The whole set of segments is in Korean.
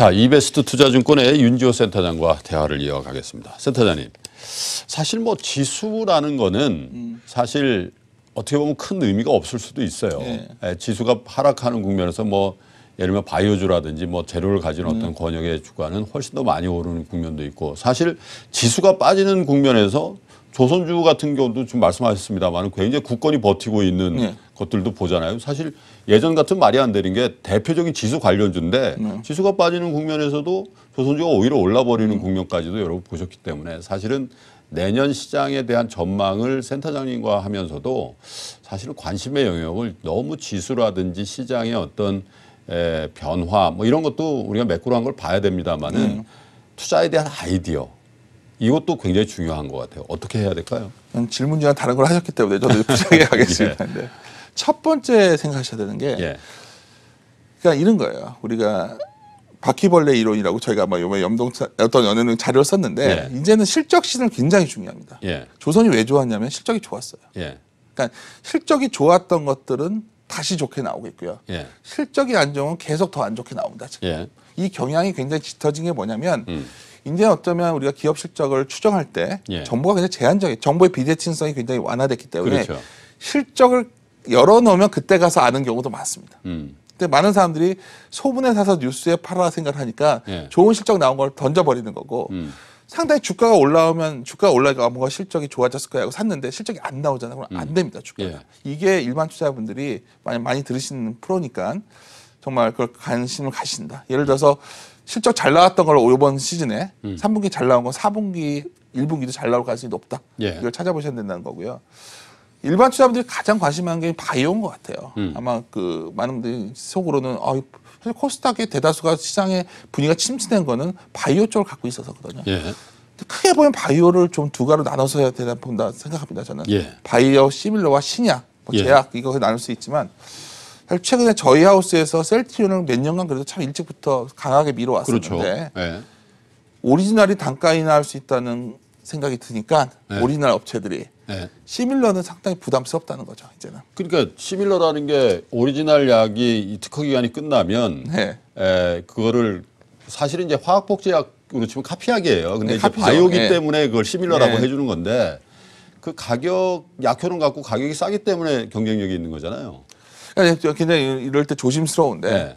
자, 이베스트 투자증권의 윤지호 센터장과 대화를 이어가겠습니다. 센터장님, 사실 뭐 지수라는 거는 사실 어떻게 보면 큰 의미가 없을 수도 있어요. 네. 예. 지수가 하락하는 국면에서 뭐 예를 들면 바이오주라든지 뭐 재료를 가진 음. 어떤 권역의 주가는 훨씬 더 많이 오르는 국면도 있고 사실 지수가 빠지는 국면에서 조선주 같은 경우도 지금 말씀하셨습니다만 굉장히 굳건히 버티고 있는 네. 것들도 보잖아요. 사실 예전 같은 말이 안 되는 게 대표적인 지수 관련주인데 네. 지수가 빠지는 국면에서도 조선주가 오히려 올라버리는 음. 국면까지도 여러분 보셨기 때문에 사실은 내년 시장에 대한 전망을 센터장님과 하면서도 사실은 관심의 영역을 너무 지수라든지 시장의 어떤 에, 변화 뭐 이런 것도 우리가 매꾸로한 걸 봐야 됩니다만은 네. 투자에 대한 아이디어 이것도 굉장히 중요한 것 같아요. 어떻게 해야 될까요? 질문이랑 다른 걸 하셨기 때문에 저도 부정해 가겠습니다. 예. 네. 첫 번째 생각하셔야 되는 게 예. 그러니까 이런 거예요. 우리가 바퀴벌레 이론이라고 저희가 아마 요번에 염동 어떤 연예는 자료를 썼는데 예. 이제는 실적 시는 굉장히 중요합니다. 예. 조선이 왜 좋았냐면 실적이 좋았어요. 예. 그러니까 실적이 좋았던 것들은 다시 좋게 나오고있고요 예. 실적이 안 좋은 계속 더 안 좋게 나온다. 지금. 예. 이 경향이 굉장히 짙어진 게 뭐냐면 음. 이제 어쩌면 우리가 기업 실적을 추정할 때 예. 정보가 굉장히 제한적이 정보의 비대칭성이 굉장히 완화됐기 때문에 그렇죠. 실적을 열어놓으면 그때 가서 아는 경우도 많습니다. 음. 근데 많은 사람들이 소문에 사서 뉴스에 팔아 라 생각하니까 예. 좋은 실적 나온 걸 던져버리는 거고 음. 상당히 주가가 올라오면 주가가 올라가 뭔가 실적이 좋아졌을 거야 하고 샀는데 실적이 안 나오잖아요. 그럼 음. 안 됩니다 주가. 예. 이게 일반 투자분들이 자 많이 많이 들으시는 프로니까 정말 그걸 관심을 가신다. 예를 들어서 실적 잘 나왔던 걸 이번 시즌에 음. 3분기 잘 나온 건 4분기, 1분기도 잘 나올 가능성이 높다. 예. 이걸 찾아보셔야 된다는 거고요. 일반 투자분들이 가장 관심하는 게 바이오인 것 같아요. 음. 아마 그 많은 분들이 속으로는 아, 사실 코스닥의 대다수가 시장의 분위기가 침체된 거는 바이오 쪽을 갖고 있어서거든요. 예. 크게 보면 바이오를 좀 두 가로 나눠서 해야 되나 본다 생각합니다. 저는 예. 바이오 시밀러와 신약, 뭐 예. 제약 이거 나눌 수 있지만 사실 최근에 저희 하우스에서 셀트리온을 몇 년간 그래도 참 일찍부터 강하게 밀어왔었는데 그렇죠. 네. 오리지널이 단가 인하할 수 있다는 생각이 드니까 네. 오리지널 업체들이 네. 시밀러는 상당히 부담스럽다는 거죠 이제는. 그러니까 시밀러라는 게 오리지널 약이 특허 기간이 끝나면 네. 에, 그거를 사실은 이제 화학복제약으로 치면 카피약이에요. 근데 네, 이제 카피죠. 바이오기 네. 때문에 그걸 시밀러라고 네. 해주는 건데 그 가격 약효는 갖고 가격이 싸기 때문에 경쟁력이 있는 거잖아요. 그러니까 굉장히 이럴 때 조심스러운데 네.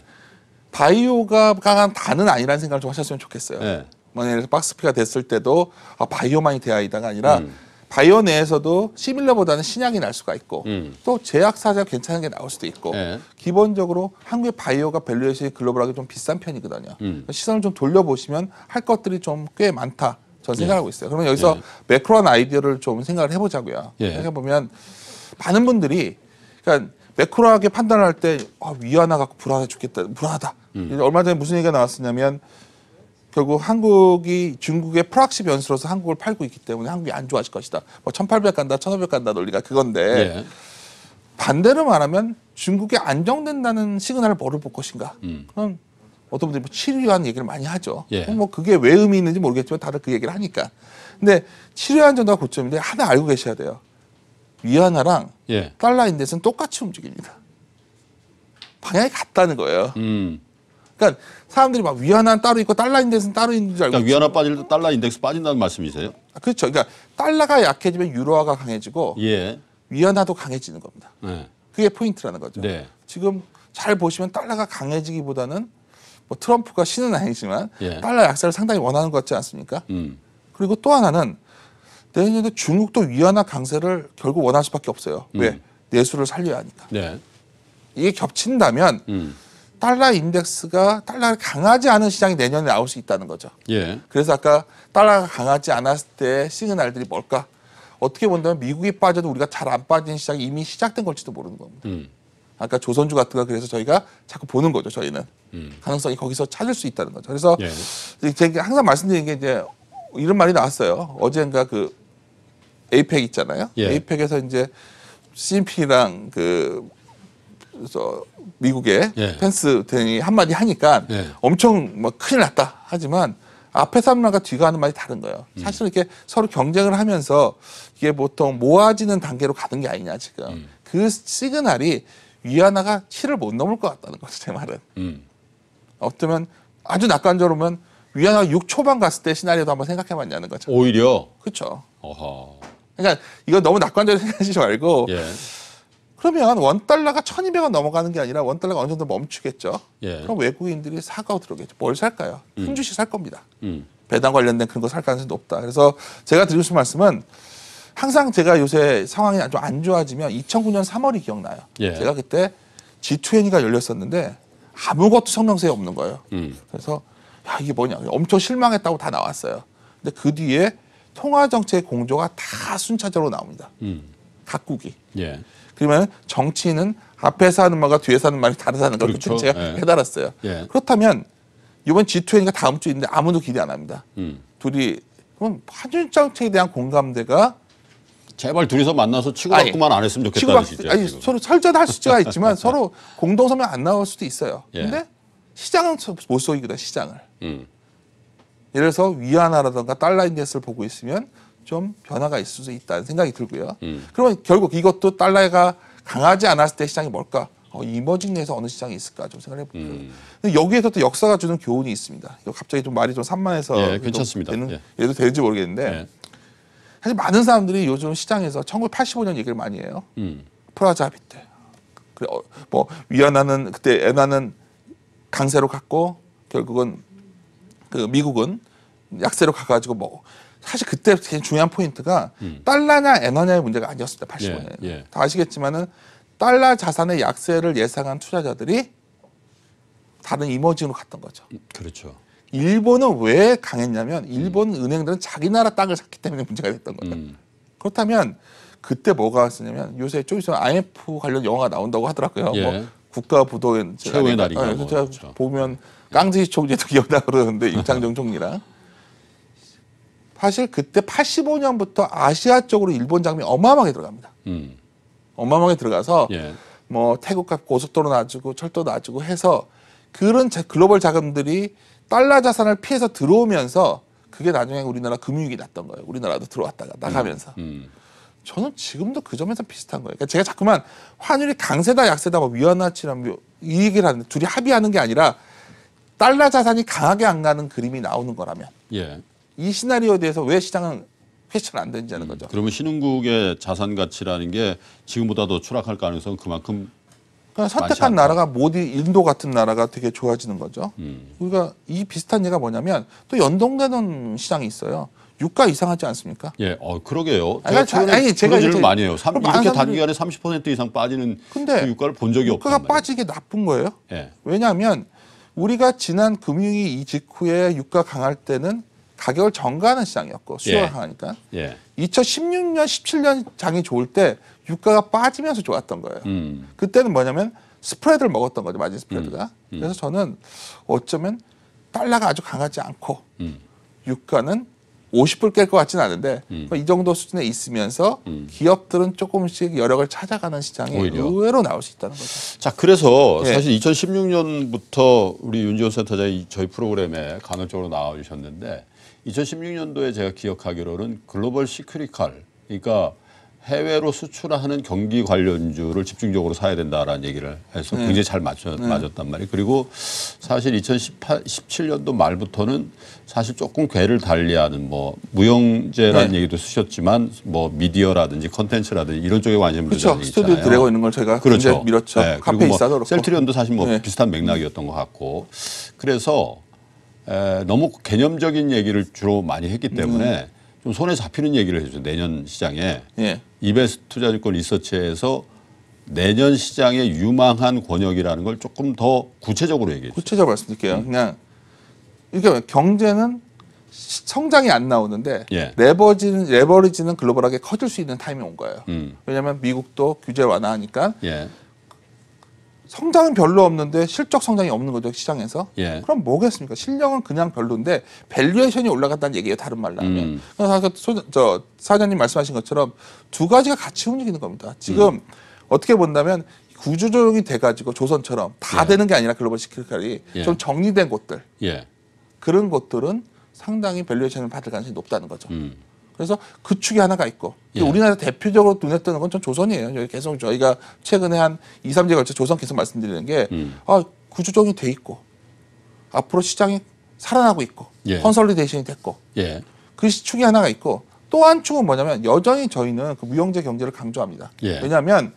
바이오가 강한 단은 아니라는 생각을 좀 하셨으면 좋겠어요. 네. 만약에 박스피가 됐을 때도 아, 바이오만이 돼야 이다가 아니라 음. 바이오 내에서도 시밀러보다는 신약이 날 수가 있고 음. 또 제약사가 괜찮은 게 나올 수도 있고 네. 기본적으로 한국의 바이오가 밸류에이션이 글로벌하게 좀 비싼 편이거든요. 음. 시선을 좀 돌려보시면 할 것들이 좀 꽤 많다. 저는 예. 생각하고 예. 있어요. 그러면 여기서 예. 매크로한 아이디어를 좀 생각을 해보자고요. 예. 생각해보면 많은 분들이 그러니까 매크로하게 판단할 때 아, 위안화 갖고 불안해 죽겠다 불안하다 음. 얼마 전에 무슨 얘기가 나왔었냐면 결국 한국이 중국의 프락시 변수로서 한국을 팔고 있기 때문에 한국이 안 좋아질 것이다 뭐1800 간다 1500 간다 논리가 그건데 예. 반대로 말하면 중국이 안정된다는 시그널을 뭐를 볼 것인가 음. 그럼 어떤 분들이 뭐 7위안 얘기를 많이 하죠 예. 뭐 그게 왜 의미 있는지 모르겠지만 다들 그 얘기를 하니까 근데 7위한 정도가 고점인데 하나 알고 계셔야 돼요 위안화랑 예. 달러 인덱스는 똑같이 움직입니다. 방향이 같다는 거예요. 음. 그러니까 사람들이 막 위안화는 따로 있고 달러 인덱스는 따로 있는 줄 알고 그러니까 위안화 빠질 때 달러 인덱스 빠진다는 말씀이세요? 아, 그렇죠. 그러니까 달러가 약해지면 유로화가 강해지고 예. 위안화도 강해지는 겁니다. 네. 그게 포인트라는 거죠. 네. 지금 잘 보시면 달러가 강해지기보다는 뭐 트럼프가 신은 아니지만 예. 달러 약세를 상당히 원하는 것 같지 않습니까? 음. 그리고 또 하나는 내년에 중국도 위안화 강세를 결국 원할 수밖에 없어요. 음. 왜? 내수를 살려야 하니까. 네. 이게 겹친다면 음. 달러 인덱스가 달러가 강하지 않은 시장이 내년에 나올 수 있다는 거죠. 예. 그래서 아까 달러가 강하지 않았을 때 시그널들이 뭘까? 어떻게 본다면 미국이 빠져도 우리가 잘 안 빠진 시장이 이미 시작된 걸지도 모르는 겁니다. 음. 아까 조선주 같은 거 그래서 저희가 자꾸 보는 거죠. 저희는 음. 가능성이 거기서 찾을 수 있다는 거죠. 그래서 예. 제가 항상 말씀드리는 게 이제 이런 말이 나왔어요. 어젠가 그 에이펙 있잖아요. 예. 에이펙에서 이제 시진핑이랑 그저 미국의 예. 펜스 대이 한마디 하니까 예. 엄청 뭐 큰일 났다 하지만 앞에 사람과 뒤가 하는 말이 다른 거예요. 음. 사실은 이렇게 서로 경쟁을 하면서 이게 보통 모아지는 단계로 가는 게 아니냐 지금 음. 그 시그널이 위안화가 7을 못 넘을 것 같다는 거죠 제 말은. 음. 어쩌면 아주 낙관적으로 보면 위안화 6 초반 갔을 때 시나리오도 한번 생각해봤냐는 거죠. 오히려 그렇죠. 어허. 그러니까 이거 너무 낙관적으로 생각하지 말고 예. 그러면 원 달러가 천이백 원 넘어가는 게 아니라 원 달러가 어느 정도 멈추겠죠. 예. 그럼 외국인들이 사고 가 들어오겠죠. 뭘 살까요? 음. 큰 주식 살 겁니다. 음. 배당 관련된 그런 거 살 가능성이 높다. 그래서 제가 드리고 싶은 말씀은 항상 제가 요새 상황이 좀안 좋아지면 2009년 3월이 기억나요. 예. 제가 그때 G20가 열렸었는데 아무것도 성명서에 없는 거예요. 음. 그래서 야 이게 뭐냐 엄청 실망했다고 다 나왔어요. 근데 그 뒤에 통화 정책 의 공조가 다 순차적으로 나옵니다. 음. 각국이. 예. 그러면 정치는 앞에서 하는 말과 뒤에서 하는 말이 다르다는 걸 그렇죠. 제가 예. 깨달았어요. 예. 그렇다면 이번 G20가 다음 주 있는데 아무도 기대 안 합니다. 음. 둘이 그럼 한중 정책에 대한 공감대가 제발 둘이서 만나서 치고받고만 안 했으면 좋겠다는 치고 아니 서로 설전할 수가 있지만 서로 공동선명안 나올 수도 있어요. 예. 근데 시장은 못 속이거든 시장을. 음. 예를 들어서 위안화라든가 달러 인덱스를 보고 있으면 좀 변화가 있을 수 있다는 생각이 들고요. 음. 그러면 결국 이것도 달러가 강하지 않았을 때 시장이 뭘까? 어, 이머징 내에서 어느 시장이 있을까 좀 생각해 볼게요. 음. 여기에서 또 역사가 주는 교훈이 있습니다. 이거 갑자기 좀 말이 좀 산만해서 예, 괜찮습니다. 되는, 예. 얘도 되는지 모르겠는데 예. 사실 많은 사람들이 요즘 시장에서 1985년 얘기를 많이 해요. 음. 프라자 합의 때. 그래, 어, 뭐 위안화는 그때 엔화는 강세로 갔고 결국은 그 미국은 약세로 가가지고 뭐 사실 그때 제일 중요한 포인트가 음. 달러냐 엔화냐의 문제가 아니었습니다. 8 0년 예, 예. 다 아시겠지만은 달러 자산의 약세를 예상한 투자자들이 다른 이머징으로 갔던 거죠. 음, 그렇죠. 일본은 왜 강했냐면 일본 음. 은행들은 자기 나라 땅을 샀기 때문에 문제가 됐던 거예요. 음. 그렇다면 그때 뭐가 왔었냐면 요새 좀 있으면 IMF 관련 영화가 나온다고 하더라고요. 뭐 예. 뭐 국가 부도의 최후의 날이고 아, 뭐, 제가 보면 깡지 총리도 기억나 그러는데 네. 임창정 총리랑 사실 그때 85년부터 아시아 쪽으로 일본 장비 어마어마하게 들어갑니다. 음. 어마어마하게 들어가서 예. 뭐 태국값 고속도로 놔주고 철도 놔주고 해서 그런 글로벌 자금들이 달러 자산을 피해서 들어오면서 그게 나중에 우리나라 금융위기 났던 거예요. 우리나라도 들어왔다가 나가면서. 음. 음. 저는 지금도 그 점에서 비슷한 거예요. 그러니까 제가 자꾸만 환율이 강세다 약세다 뭐 위안화치나 뭐 이 얘기를 하는데 둘이 합의하는 게 아니라 달러 자산이 강하게 안 가는 그림이 나오는 거라면 예. 이 시나리오에 대해서 왜 시장은 회천 안 되는지 하는 음, 거죠. 그러면 신흥국의 자산 가치라는 게 지금보다 더 추락할 가능성 은 그만큼 그러니까 선택한 나라가 모디 인도 같은 나라가 되게 좋아지는 거죠. 음. 우리가 그러니까 이 비슷한 예가 뭐냐면 또 연동되는 시장이 있어요. 유가 이상하지 않습니까? 예, 어 그러게요. 제가 최근에 아니, 제가 그런 일을 많이 해요. 삼, 이렇게 단기간에 30% 이상 빠지는 근데 그 유가를 본 적이 없어요. 유가가 빠지게 나쁜 거예요. 예. 왜냐하면 우리가 지난 금융위 이 직후에 유가 강할 때는 가격을 정가하는 시장이었고 수요가 예. 강하니까 예. 2016년, 17년 장이 좋을 때 유가가 빠지면서 좋았던 거예요. 음. 그때는 뭐냐면 스프레드를 먹었던 거죠 마진 스프레드가. 음. 음. 그래서 저는 어쩌면 달러가 아주 강하지 않고 음. 유가는 50불 깰 것 같지는 않은데 음. 이 정도 수준에 있으면서 음. 기업들은 조금씩 여력을 찾아가는 시장이 오히려. 의외로 나올 수 있다는 거죠. 자 그래서 네. 사실 2016년부터 우리 윤지원 센터장이 저희 프로그램에 간헐적으로 나와주셨는데 2016년도에 제가 기억하기로는 글로벌 시크리칼 그러니까 해외로 수출하는 경기 관련주를 집중적으로 사야 된다라는 얘기를 해서 네. 굉장히 잘 맞췄, 네. 맞았단 말이에요. 그리고 사실 2018, 17년도 말부터는 사실 조금 괴를 달리하는 뭐 무형제라는 네. 얘기도 쓰셨지만 뭐 미디어라든지 컨텐츠라든지 이런 쪽에 관심을 그렇죠. 스튜디오 드래곤 있는 걸 제가 그렇죠. 밀었죠. 네. 카페 뭐 있어서 셀트리온도 사실 뭐 네. 비슷한 맥락이었던 것 같고 그래서 에, 너무 개념적인 얘기를 주로 많이 했기 때문에 음. 좀 손에 잡히는 얘기를 해주세요. 내년 시장에 예. 이베스 투자증권 리서치에서 내년 시장에 유망한 권역이라는 걸 조금 더 구체적으로 얘기해 주세요. 구체적으로 말씀드릴게요. 음. 그냥 그러 경제는 성장이 안 나오는데 예. 레버지는 레버리지는 글로벌하게 커질 수 있는 타이밍 온 거예요. 음. 왜냐하면 미국도 규제 완화하니까 예. 성장은 별로 없는데 실적 성장이 없는 거죠 시장에서. 예. 그럼 뭐겠습니까? 실력은 그냥 별로인데 밸류에이션이 올라갔다는 얘기예요. 다른 말로 하면. 음. 그래서 그 소, 저 사장님 말씀하신 것처럼 두 가지가 같이 움직이는 겁니다. 지금 음. 어떻게 본다면 구조조정이 돼가지고 조선처럼 다 예. 되는 게 아니라 글로벌 시크릿칼이 예. 좀 정리된 곳들 예. 그런 곳들은 상당히 밸류에이션을 받을 가능성이 높다는 거죠. 음. 그래서 그 축이 하나가 있고 예. 우리나라 대표적으로 눈에 띄는 건 전 조선이에요. 여기 계속 저희가 최근에 한 2, 3주에 걸쳐 조선 계속 말씀드리는 게 음. 아, 구조정이 돼 있고 앞으로 시장이 살아나고 있고 예. 컨설리데이션이 됐고 예. 그 축이 하나가 있고 또 한 축은 뭐냐면 여전히 저희는 그 무형재 경제를 강조합니다. 예. 왜냐하면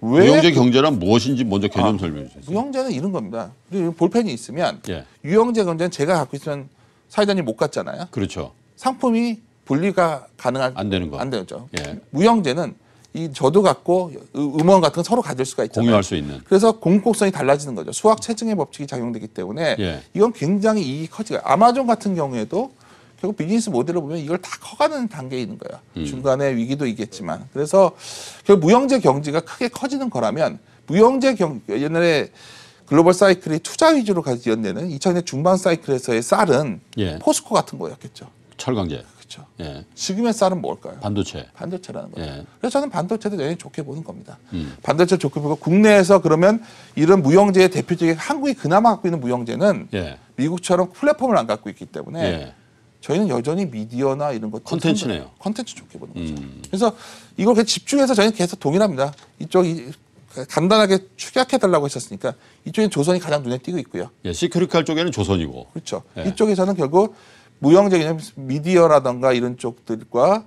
왜 무형재 경제란 무엇인지 먼저 개념 아, 설명해 주세요. 무형재는 이런 겁니다. 볼펜이 있으면 예. 유형재 경제는 제가 갖고 있으면 사회자님 못 갔잖아요. 그렇죠. 상품이 분리가 가능한 안 되는 거. 안 되죠. 예. 무형제는 이 저도 갖고 음원 같은 건 서로 가질 수가 있잖아요. 공유할 수 있는. 그래서 공공성이 달라지는 거죠. 수학 체증의 법칙이 작용되기 때문에 예. 이건 굉장히 이익이 커지고 아마존 같은 경우에도 결국 비즈니스 모델을 보면 이걸 다 커가는 단계에 있는 거야. 음. 중간에 위기도 있겠지만. 그래서 결국 무형제 경제가 크게 커지는 거라면 무형제 경 옛날에 글로벌 사이클이 투자 위주로 가지연내는 2000년 중반 사이클에서의 쌀은 예. 포스코 같은 거였겠죠. 철강제. 그렇죠. 예. 지금의 쌀은 뭘까요? 반도체. 반도체라는 거죠 예. 그래서 저는 반도체도 굉장히 좋게 보는 겁니다. 음. 반도체 좋게 보고 국내에서 그러면 이런 무형재의 대표적인 한국이 그나마 갖고 있는 무형재는 예. 미국처럼 플랫폼을 안 갖고 있기 때문에 예. 저희는 여전히 미디어나 이런 것 컨텐츠네요. 컨텐츠 좋게 보는 거죠. 음. 그래서 이걸 집중해서 저희는 계속 동일합니다. 이쪽이 간단하게 축약해달라고 했었으니까 이쪽엔 조선이 가장 눈에 띄고 있고요. 예, 시크릿칼 쪽에는 조선이고. 그렇죠. 예. 이쪽에서는 결국 무형적인 미디어라던가 이런 쪽들과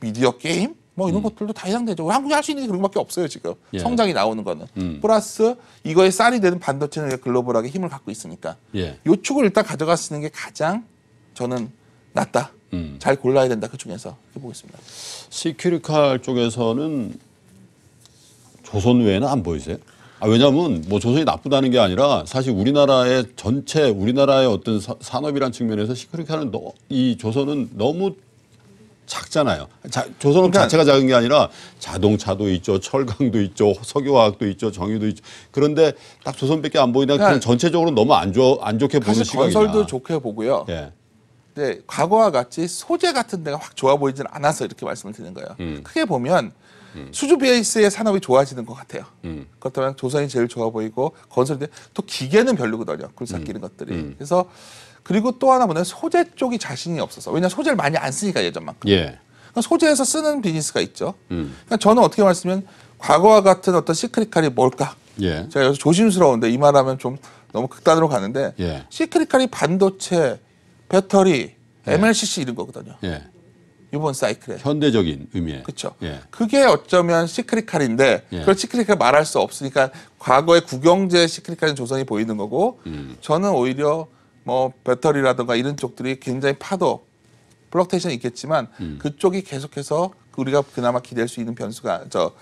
미디어 게임 뭐 이런 음. 것들도 다 해당되죠. 한국이 할 수 있는 게 그런 것밖에 없어요 지금 예. 성장이 나오는 거는 음. 플러스 이거에 쌀이 되는 반도체는 글로벌하게 힘을 갖고 있으니까 예. 요 축을 일단 가져갈 수 있는 게 가장 저는 낫다. 음. 잘 골라야 된다 그 중에서 이렇게 보겠습니다. 시큐리칼 쪽에서는 조선 외에는 안 보이세요? 아, 왜냐하면 뭐 조선이 나쁘다는 게 아니라 사실 우리나라의 전체 우리나라의 어떤 사, 산업이란 측면에서 시크릿 하는 너, 이 조선은 너무 작잖아요. 자, 조선은 그러니까, 자체가 작은 게 아니라 자동차도 있죠, 철강도 있죠, 석유화학도 있죠, 정유도 있죠. 그런데 딱 조선밖에 안 보이다. 그러니까 그냥 전체적으로 너무 안, 좋, 안 좋게 보는 시각이냐. 건설도 좋게 보고요. 예. 근 과거와 같이 소재 같은 데가 확 좋아 보이지는 않아서 이렇게 말씀을 드리는 거예요. 음. 크게 보면 음. 수주 베이스의 산업이 좋아지는 것 같아요. 음. 그렇다면 조선이 제일 좋아 보이고 건설인또 기계는 별로거든요. 굴삭 기는 음. 것들이. 음. 그래서 그리고 또 하나 뭐냐 소재 쪽이 자신이 없어서 왜냐 소재를 많이 안 쓰니까 예전만큼. 예. 그러니까 소재에서 쓰는 비즈니스가 있죠. 음. 그러니까 저는 어떻게 말씀면 과거와 같은 어떤 시크릿칼이 뭘까? 예. 제가 여기서 조심스러운데 이 말하면 좀 너무 극단으로 가는데 예. 시크릿칼이 반도체, 배터리, MLCC 예. 이런 거거든요. 예. 이번 사이클에. 현대적인 의미에. 그렇죠. 예. 그게 어쩌면 시크릿칼인데 예. 그걸 시크릿칼 말할 수 없으니까 과거의 국영제 시크릿칼 조선이 보이는 거고 음. 저는 오히려 뭐 배터리라든가 이런 쪽들이 굉장히 파도 블록테이션이 있겠지만 음. 그쪽이 계속해서 그 우리가 그나마 기댈 수 있는 변수가 저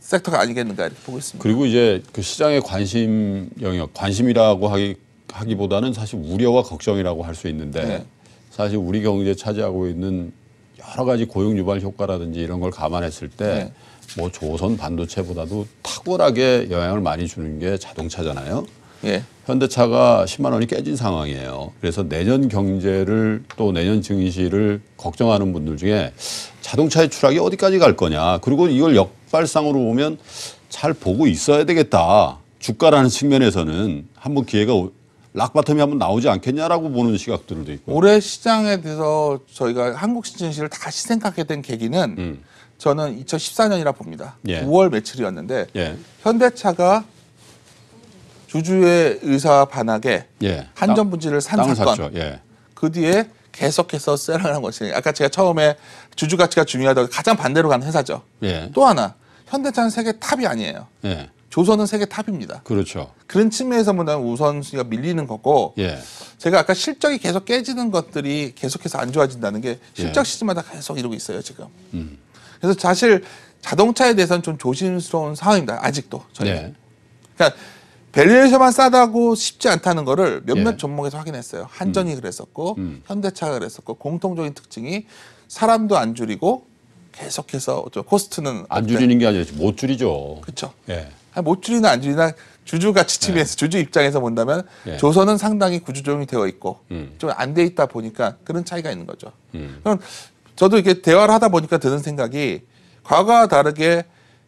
섹터가 아니겠는가 이렇게 보고 있습니다. 그리고 이제 그 시장의 관심 영역, 관심이라고 하기, 하기보다는 사실 우려와 걱정이라고 할 수 있는데 네. 사실 우리 경제에 차지하고 있는 여러 가지 고용 유발 효과라든지 이런 걸 감안했을 때뭐 네. 조선 반도체보다도 탁월하게 영향을 많이 주는 게 자동차잖아요. 예. 현대차가 10만 원이 깨진 상황이에요. 그래서 내년 경제를 또 내년 증시를 걱정하는 분들 중에 자동차의 추락이 어디까지 갈 거냐. 그리고 이걸 역발상으로 보면 잘 보고 있어야 되겠다. 주가라는 측면에서는 한번 기회가 락바텀이 한번 나오지 않겠냐라고 보는 시각들도 있고. 올해 시장에 대해서 저희가 한국 시즌실을 다시 생각하게 된 계기는 음. 저는 2014년이라 봅니다. 예. 9월 며칠이었는데 예. 현대차가 주주의 의사 반하게 예. 한전 분지를 산 사건. 예. 그 뒤에 계속해서 세라는 것이 아까 제가 처음에 주주 가치가 중요하다고 가장 반대로 가는 회사죠. 예. 또 하나 현대차는 세계 탑이 아니에요. 예. 조선은 세계 탑입니다. 그렇죠. 그런 측면에서 보면 뭐 우선순위가 밀리는 거고 예. 제가 아까 실적이 계속 깨지는 것들이 계속해서 안 좋아진다는 게 실적 예. 시즌마다 계속 이러고 있어요 지금. 음. 그래서 사실 자동차에 대해서는 좀 조심스러운 상황입니다. 아직도 저희. 예. 그러니까 밸류에이션만 싸다고 쉽지 않다는 거를 몇몇 예. 종목에서 확인했어요. 한전이 음. 그랬었고 음. 현대차가 그랬었고 공통적인 특징이 사람도 안 줄이고 계속해서 코스트는 안 줄이는 게 아니라 못 줄이죠. 그렇죠. 예. 아, 못 줄이나 안 줄이나 주주 가지침면에서 네. 주주 입장에서 본다면 네. 조선은 상당히 구조조정이 되어 있고 음. 좀안 돼 있다 보니까 그런 차이가 있는 거죠. 음. 그럼 저도 이렇게 대화를 하다 보니까 드는 생각이 과거와 다르게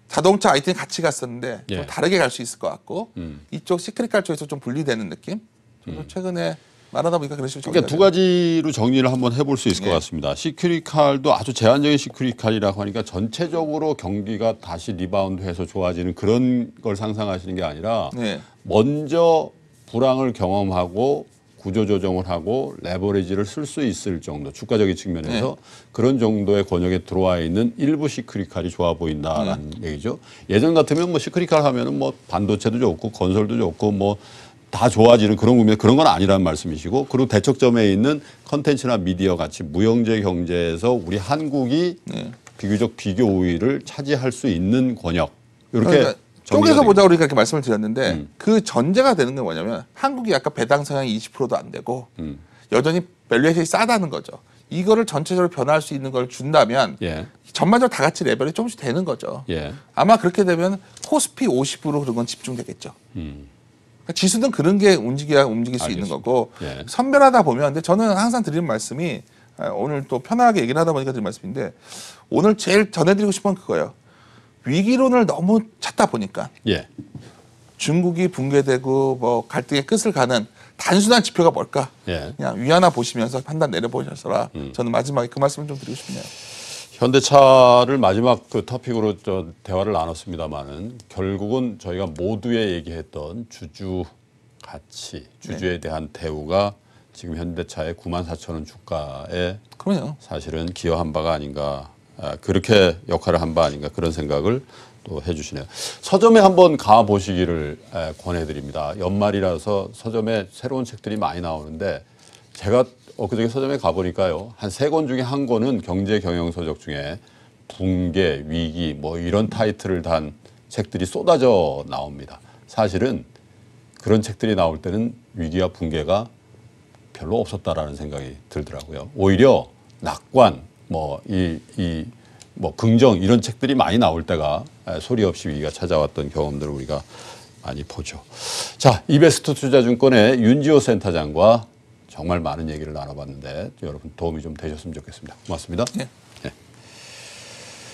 자동차 IT는 같이 갔었는데 예. 좀 다르게 갈 수 있을 것 같고 음. 이쪽 시크릿 갈쪽에서 좀 분리되는 느낌. 저도 음. 최근에 말하다 보니까 그러시죠 그러니까 두 가지로 정리를 한번 해볼 수 있을 네. 것 같습니다. 시큐리칼도 아주 제한적인 시큐리칼이라고 하니까 전체적으로 경기가 다시 리바운드해서 좋아지는 그런 걸 상상하시는 게 아니라 네. 먼저 불황을 경험하고 구조조정을 하고 레버리지를 쓸 수 있을 정도 주가적인 측면에서 네. 그런 정도의 권역에 들어와 있는 일부 시크릿칼이 좋아 보인다라는 음. 얘기죠. 예전 같으면 뭐 시크릿칼 하면은 뭐 반도체도 좋고 건설도 좋고 뭐다 좋아지는 그런 국면 그런 건 아니라는 말씀이시고 그리고 대척점에 있는 컨텐츠나 미디어 같이 무형제 경제에서 우리 한국이 네. 비교적 비교 우위를 차지할 수 있는 권역 이렇게 그러니까 쪼개서 보자 우리가 그러니까 이렇게 말씀을 드렸는데 음. 그 전제가 되는 게 뭐냐면 한국이 아까 배당 성향이 20%도 안 되고 음. 여전히 밸류에이션이 싸다는 거죠. 이거를 전체적으로 변화할 수 있는 걸 준다면 예. 전반적으로 다 같이 레벨이 조금씩 되는 거죠. 예. 아마 그렇게 되면 코스피 50% 그런 건 집중되겠죠. 음. 그러니까 지수는 그런 게 움직여야 움직일 수 알겠습니다. 있는 거고 예. 선별하다 보면 근데 저는 항상 드리는 말씀이 아, 오늘 또 편하게 얘기를 하다 보니까 드리는 말씀인데 오늘 제일 전해드리고 싶은 그거예요. 위기론을 너무 찾다 보니까 예. 중국이 붕괴되고 뭐 갈등의 끝을 가는 단순한 지표가 뭘까? 예. 그냥 위안화 보시면서 판단 내려보셔라. 서 음. 저는 마지막에 그 말씀을 좀 드리고 싶네요. 현대차를 마지막 그 토픽으로 저 대화를 나눴습니다만은 결국은 저희가 모두의 얘기했던 주주 가치, 주주에 네. 대한 대우가 지금 현대차의 9만 4천 원 주가에 그럼요. 러 사실은 기여한 바가 아닌가 아, 그렇게 역할을 한 바 아닌가 그런 생각을 또 해주시네요. 서점에 한번 가 보시기를 권해드립니다. 연말이라서 서점에 새로운 책들이 많이 나오는데 제가 엊그저께 서점에 가보니까요. 한 세 권 중에 한 권은 경제 경영 서적 중에 붕괴, 위기 뭐 이런 타이틀을 단 책들이 쏟아져 나옵니다. 사실은 그런 책들이 나올 때는 위기와 붕괴가 별로 없었다라는 생각이 들더라고요. 오히려 낙관, 뭐, 이, 이, 뭐, 긍정 이런 책들이 많이 나올 때가 소리 없이 위기가 찾아왔던 경험들을 우리가 많이 보죠. 자, 이베스트 투자증권의 윤지호 센터장과 정말 많은 얘기를 나눠봤는데 여러분 도움이 좀 되셨으면 좋겠습니다. 고맙습니다. 네.